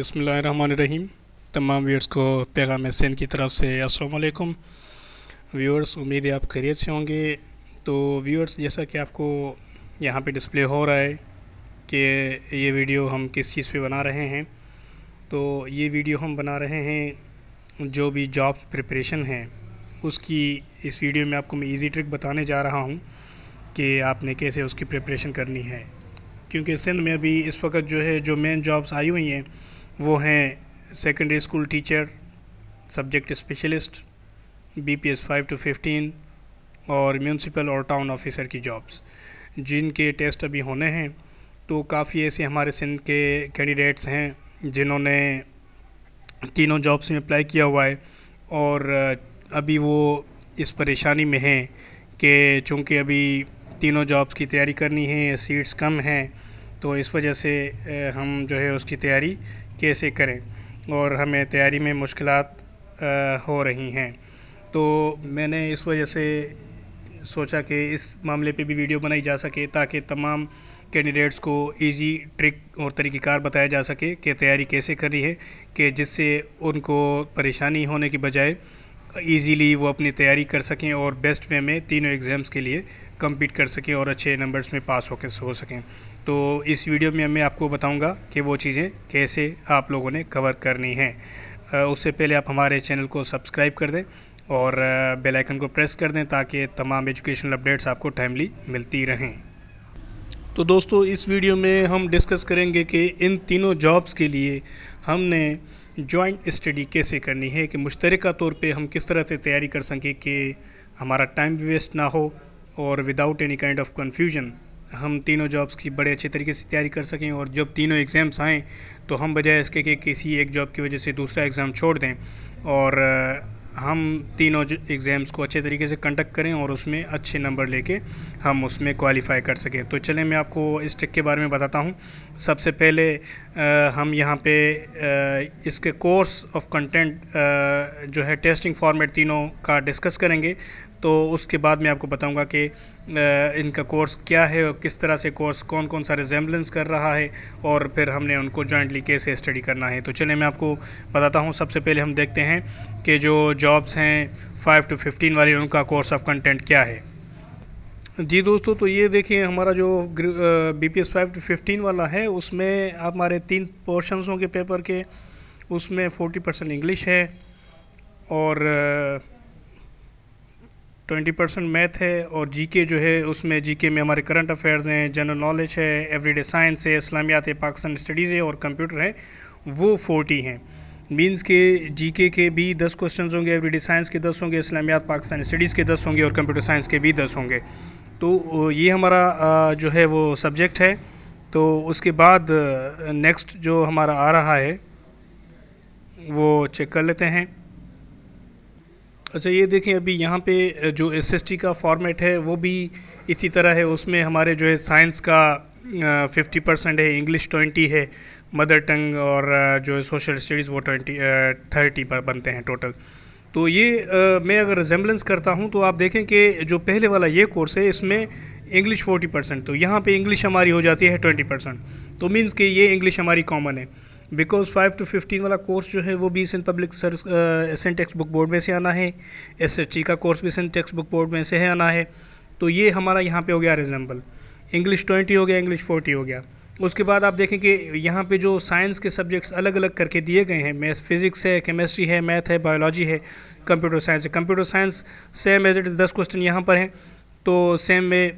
बसमीम तमाम व्यूअर्स को पैगाम सैन की तरफ से असलकुम व्यूअर्स उम्मीद है आप खैरियत से होंगे तो व्यूअर्स जैसा कि आपको यहाँ पे डिस्प्ले हो रहा है कि ये वीडियो हम किस चीज़ पे बना रहे हैं तो ये वीडियो हम बना रहे हैं जो भी जॉब्स प्रिपरेशन है उसकी इस वीडियो में आपको मैं ईजी ट्रिक बताने जा रहा हूँ कि आपने कैसे उसकी प्रिपरेशन करनी है क्योंकि सिंध में अभी इस वक्त जो है जो मेन जॉब्स आई हुई हैं वो हैं secondary school teacher subject specialist B P S five to fifteen और म्यूनसिपल और टाउन ऑफिसर की जॉब्स जिनके टेस्ट अभी होने हैं तो काफ़ी ऐसे हमारे सिंध के कैंडिडेट्स हैं जिन्होंने तीनों जॉब्स में अप्लाई किया हुआ है और अभी वो इस परेशानी में हैं कि चूँकि अभी तीनों जॉब्स की तैयारी करनी है सीट्स कम हैं तो इस वजह से हम जो है उसकी तैयारी कैसे करें और हमें तैयारी में मुश्किल हो रही हैं तो मैंने इस वजह से सोचा कि इस मामले पे भी वीडियो बनाई जा सके ताकि तमाम कैंडिडेट्स को इजी ट्रिक और तरीक़ेकार बताया जा सके कि तैयारी कैसे करनी है कि जिससे उनको परेशानी होने के बजाय ईजीली वो अपनी तैयारी कर सकें और बेस्ट वे में तीनों एग्ज़ाम्स के लिए कम्पीट कर सकें और अच्छे नंबर्स में पास होकर हो सकें तो इस वीडियो में मैं आपको बताऊंगा कि वो चीज़ें कैसे आप लोगों ने कवर करनी हैं उससे पहले आप हमारे चैनल को सब्सक्राइब कर दें और बेल आइकन को प्रेस कर दें ताकि तमाम एजुकेशनल अपडेट्स आपको टाइमली मिलती रहें तो दोस्तों इस वीडियो में हम डिस्कस करेंगे कि इन तीनों जॉब्स के लिए हमने जॉइंट स्टडी कैसे करनी है कि मुश्तरका तौर पे हम किस तरह से तैयारी कर सकें कि हमारा टाइम भी वेस्ट ना हो और without any kind of confusion हम तीनों जॉब्स की बड़े अच्छे तरीके से तैयारी कर सकें और जब तीनों एग्ज़ाम्स आएँ तो हम बजाय इसके कि किसी एक जॉब की वजह से दूसरा एग्ज़ाम छोड़ दें और हम तीनों एग्ज़ाम्स को अच्छे तरीके से कंडक्ट करें और उसमें अच्छे नंबर लेके हम उसमें क्वालिफाई कर सकें तो चलें मैं आपको इस ट्रिक के बारे में बताता हूँ सबसे पहले आ, हम यहाँ पे आ, इसके कोर्स ऑफ कंटेंट जो है टेस्टिंग फॉर्मेट तीनों का डिस्कस करेंगे तो उसके बाद मैं आपको बताऊंगा कि इनका कोर्स क्या है और किस तरह से कोर्स कौन कौन सा रिजेम्बलेंस कर रहा है और फिर हमने उनको जॉइंटली कैसे स्टडी करना है तो चलिए मैं आपको बताता हूँ सबसे पहले हम देखते हैं कि जो जॉब्स हैं फाइव टू फिफ्टीन वाले उनका कोर्स ऑफ कंटेंट क्या है जी दोस्तों तो ये देखिए हमारा जो B P S five to fifteen वाला है उसमें आप हमारे तीन पोर्शन होंगे पेपर के उसमें फोर्टी परसेंट इंग्लिश है और ट्वेंटी परसेंट मैथ है और जीके जो है उसमें जीके में हमारे करंट अफेयर्स हैं जनरल नॉलेज है एवरीडे साइंस है इस्लामियात है पाकिस्तान स्टडीज़ है और कंप्यूटर है वो फोर्टी हैं मीन्स के जीके के भी दस क्वेश्चन होंगे एवरीडे साइंस के दस होंगे इस्लामियात पाकिस्तान स्टडीज़ के दस होंगे और कंप्यूटर साइंस के भी दस होंगे तो ये हमारा जो है वो सब्जेक्ट है तो उसके बाद नेक्स्ट जो हमारा आ रहा है वो चेक कर लेते हैं अच्छा ये देखें अभी यहाँ पे जो एसएसटी का फॉर्मेट है वो भी इसी तरह है उसमें हमारे जो है साइंस का फिफ्टी परसेंट है इंग्लिश ट्वेंटी है मदर टंग और जो है सोशल स्टडीज़ वो ट्वेंटी थर्टी पर बनते हैं टोटल तो ये आ, मैं अगर रिजेम्बलेंस करता हूँ तो आप देखें कि जो पहले वाला ये कोर्स है इसमें इंग्लिश फोर्टी परसेंट तो यहाँ पर इंग्लिश हमारी हो जाती है ट्वेंटी परसेंट तो मीन्स कि ये इंग्लिश हमारी कॉमन है बिकॉज फाइव टू फिफ्टीन वाला कोर्स जो है वो भी Sindh public service Sindh textbook board में से आना है एस एच टी का कोर्स भी सेंट टेक्स बुक बोर्ड में से है आना है तो ये हमारा यहाँ पे हो गया एग्जाम्पल इंग्लिश ट्वेंटी हो गया इंग्लिश फोर्टी हो गया उसके बाद आप देखें कि यहाँ पे जो साइंस के सब्जेक्ट्स अलग अलग करके दिए गए हैं मैथ फिजिक्स है केमिस्ट्री है मैथ है बायोलॉजी है कंप्यूटर साइंस है computer science same as it is दस क्वेश्चन यहाँ पर हैं तो सेम में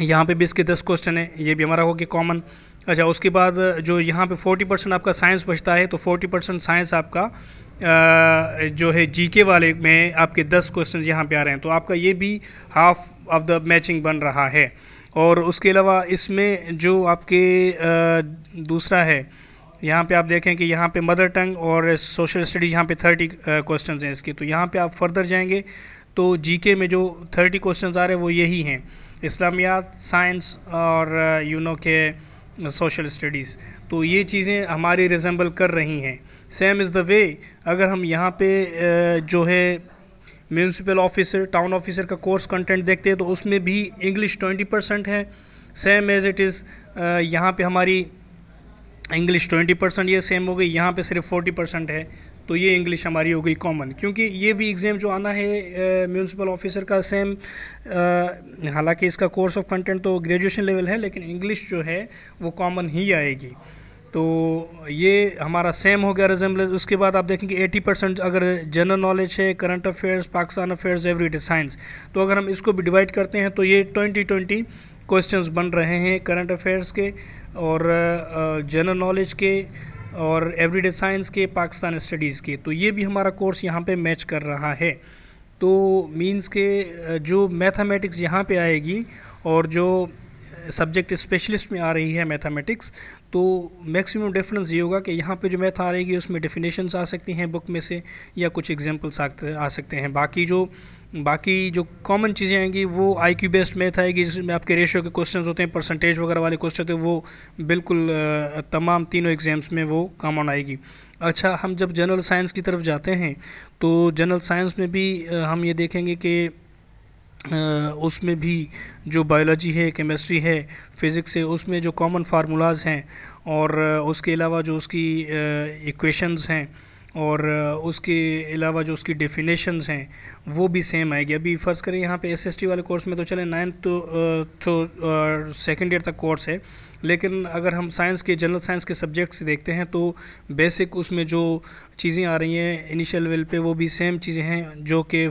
यहाँ पे भी इसके दस क्वेश्चन हैं ये भी हमारा हो गया कॉमन अच्छा उसके बाद जो यहाँ पे 40 परसेंट आपका साइंस बचता है तो 40 परसेंट साइंस आपका आ, जो है जीके वाले में आपके 10 क्वेश्चन यहाँ पे आ रहे हैं तो आपका ये भी हाफ ऑफ द मैचिंग बन रहा है और उसके अलावा इसमें जो आपके आ, दूसरा है यहाँ पे आप देखें कि यहाँ पे मदर टंग और सोशल स्टडीज यहाँ पे 30 क्वेश्चन हैं इसके तो यहाँ पे आप फर्दर जाएंगे तो जीके में जो थर्टी क्वेश्चन आ रहे हैं वो यही हैं इस्लामियात साइंस और यूनो के सोशल स्टडीज़ तो ये चीज़ें हमारी रिजेंबल कर रही हैं सेम इज़ द वे अगर हम यहाँ पे जो है म्यूनसिपल ऑफिसर टाउन ऑफिसर का कोर्स कंटेंट देखते हैं तो उसमें भी इंग्लिश ट्वेंटी परसेंट है सेम एज़ इट इज़ यहाँ पे हमारी इंग्लिश ट्वेंटी परसेंट ये सेम हो गई यहाँ पे सिर्फ फोर्टी परसेंट है तो ये इंग्लिश हमारी हो गई कॉमन क्योंकि ये भी एग्ज़ाम जो आना है म्यूनसिपल ऑफिसर का सेम हालांकि इसका कोर्स ऑफ कंटेंट तो ग्रेजुएशन लेवल है लेकिन इंग्लिश जो है वो कॉमन ही आएगी तो ये हमारा सेम हो गया रिजेंबलेंस उसके बाद आप देखेंगे 80 परसेंट अगर जनरल नॉलेज है current affairs Pakistan affairs everyday science तो अगर हम इसको भी डिवाइड करते हैं तो ये ट्वेंटी ट्वेंटी क्वेश्चंस बन रहे हैं करंट अफेयर्स के और जनरल नॉलेज के और एवरीडे साइंस के पाकिस्तान स्टडीज़ के तो ये भी हमारा कोर्स यहाँ पे मैच कर रहा है तो मींस के जो मैथमेटिक्स यहाँ पे आएगी और जो सब्जेक्ट स्पेशलिस्ट में आ रही है मैथमेटिक्स तो मैक्सिमम डिफरेंस ये होगा कि यहाँ पे जो मैथ आ रहेगी उसमें डेफिनेशंस आ सकती हैं बुक में से या कुछ एग्जांपल्स आ सकते हैं बाकी जो बाकी जो कॉमन चीज़ें आएंगी वो आई क्यू बेस्ड मैथ आएगी जिसमें आपके रेशियो के क्वेश्चन होते हैं परसेंटेज वगैरह वाले क्वेश्चन होते हैं वो बिल्कुल तमाम तीनों एग्ज़ाम्स में वो कॉमन आएगी अच्छा हम जब जनरल साइंस की तरफ जाते हैं तो जनरल साइंस में भी हम ये देखेंगे कि उसमें भी जो बायोलॉजी है केमिस्ट्री है फिज़िक्स है उसमें जो कॉमन फार्मूलाज हैं और उसके अलावा जो उसकी इक्वेशंस हैं और उसके अलावा जो उसकी डेफिनेशंस हैं वो भी सेम आएगी अभी फ़र्ज़ करें यहाँ पे एसएसटी वाले कोर्स में तो चले नाइन्थ तो तो सेकेंड ईयर तक कोर्स है लेकिन अगर हम साइंस के जनरल साइंस के सब्जेक्ट्स देखते हैं तो बेसिक उसमें जो चीज़ें आ रही हैं इनिशियल लेवल पे वो भी सेम चीज़ें हैं जो कि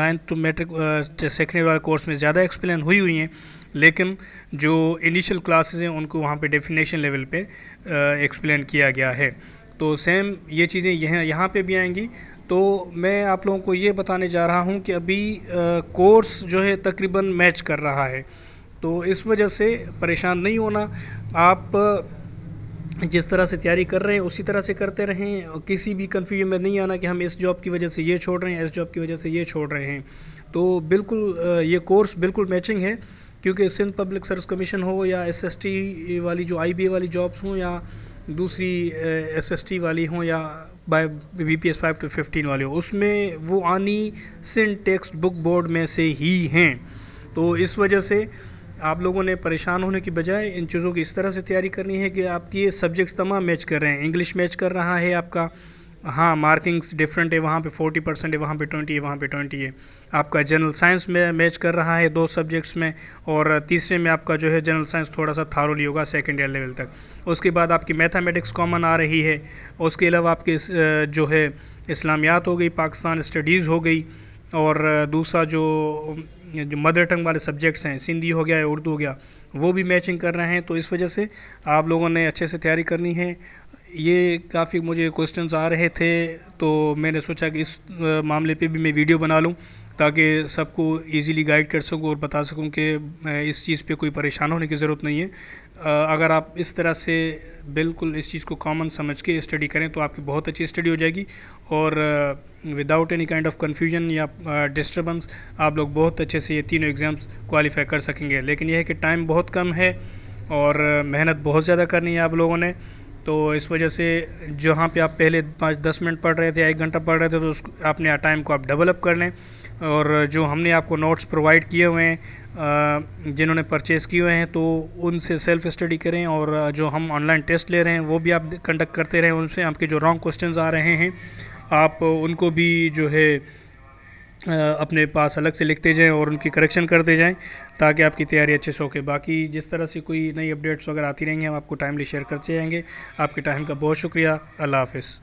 नाइन्थ टू मेट्रिक सेकेंड वाले कोर्स में ज़्यादा एक्सप्लेन हुई हुई हैं लेकिन जो इनिशियल क्लासेस हैं उनको वहाँ पे डेफिनेशन लेवल पे एक्सप्लेन किया गया है तो सेम ये चीज़ें यहाँ यहाँ पे भी आएंगी तो मैं आप लोगों को ये बताने जा रहा हूँ कि अभी कोर्स जो है तकरीबन मैच कर रहा है तो इस वजह से परेशान नहीं होना आप जिस तरह से तैयारी कर रहे हैं उसी तरह से करते रहें किसी भी कन्फ्यूजन में नहीं आना कि हम इस जॉब की वजह से ये छोड़ रहे हैं इस जॉब की वजह से ये छोड़ रहे हैं तो बिल्कुल ये कोर्स बिल्कुल मैचिंग है क्योंकि सिंध पब्लिक सर्विस कमीशन हो या एसएसटी वाली जो आईबीए वाली जॉब्स हों या दूसरी एस एस टी वाली हों या by B P S five to fifteen वाली हो उसमें वो आनी सिन टेक्स्ट बुक बोर्ड में से ही हैं तो इस वजह से आप लोगों ने परेशान होने की बजाय इन चीज़ों की इस तरह से तैयारी करनी है कि आपकी ये सब्जेक्ट्स तमाम मैच कर रहे हैं इंग्लिश मैच कर रहा है आपका हाँ मार्किंग्स डिफरेंट है वहाँ पे 40 परसेंट है वहाँ पे 20 है वहाँ पे 20 है आपका जनरल साइंस में मैच कर रहा है दो सब्जेक्ट्स में और तीसरे में आपका जो है जनरल साइंस थोड़ा सा थारोली होगा सेकेंड ईयर लेवल तक उसके बाद आपकी मैथमेटिक्स कॉमन आ रही है उसके अलावा आपके जो है इस्लामियात हो गई पाकिस्तान स्टडीज़ हो गई और दूसरा जो जो मदर टंग वाले सब्जेक्ट्स हैं सिंधी हो गया या उर्दू हो गया वो भी मैचिंग कर रहे हैं तो इस वजह से आप लोगों ने अच्छे से तैयारी करनी है ये काफ़ी मुझे क्वेश्चंस आ रहे थे तो मैंने सोचा कि इस मामले पे भी मैं वीडियो बना लूँ ताकि सबको इजीली गाइड कर सकूँ और बता सकूँ कि इस चीज़ पे कोई परेशान होने की ज़रूरत नहीं है अगर आप इस तरह से बिल्कुल इस चीज़ को कॉमन समझ के स्टडी करें तो आपकी बहुत अच्छी स्टडी हो जाएगी और without any kind of confusion या डिस्टर्बेंस आप लोग बहुत अच्छे से ये तीनों एग्ज़ाम्स क्वालिफाई कर सकेंगे लेकिन यह है कि टाइम बहुत कम है और मेहनत बहुत ज़्यादा करनी है आप लोगों ने तो इस वजह से जहाँ पे आप पहले पाँच दस मिनट पढ़ रहे थे या एक घंटा पढ़ रहे थे तो उस आपने टाइम को आप डेवलप कर लें और जो हमने आपको नोट्स प्रोवाइड किए हुए हैं जिन्होंने परचेज़ किए हुए हैं तो उनसे सेल्फ स्टडी करें और जो हम ऑनलाइन टेस्ट ले रहे हैं वो भी आप कंडक्ट करते रहें उनसे आपके जो रॉन्ग क्वेश्चन आ रहे हैं आप उनको भी जो है अपने पास अलग से लिखते जाएं और उनकी करेक्शन करते जाएं ताकि आपकी तैयारी अच्छे से होके बाकी जिस तरह से कोई नई अपडेट्स वगैरह आती रहेंगी हम आपको टाइमली शेयर करते जाएंगे आपके टाइम का बहुत शुक्रिया अल्लाह हाफिज़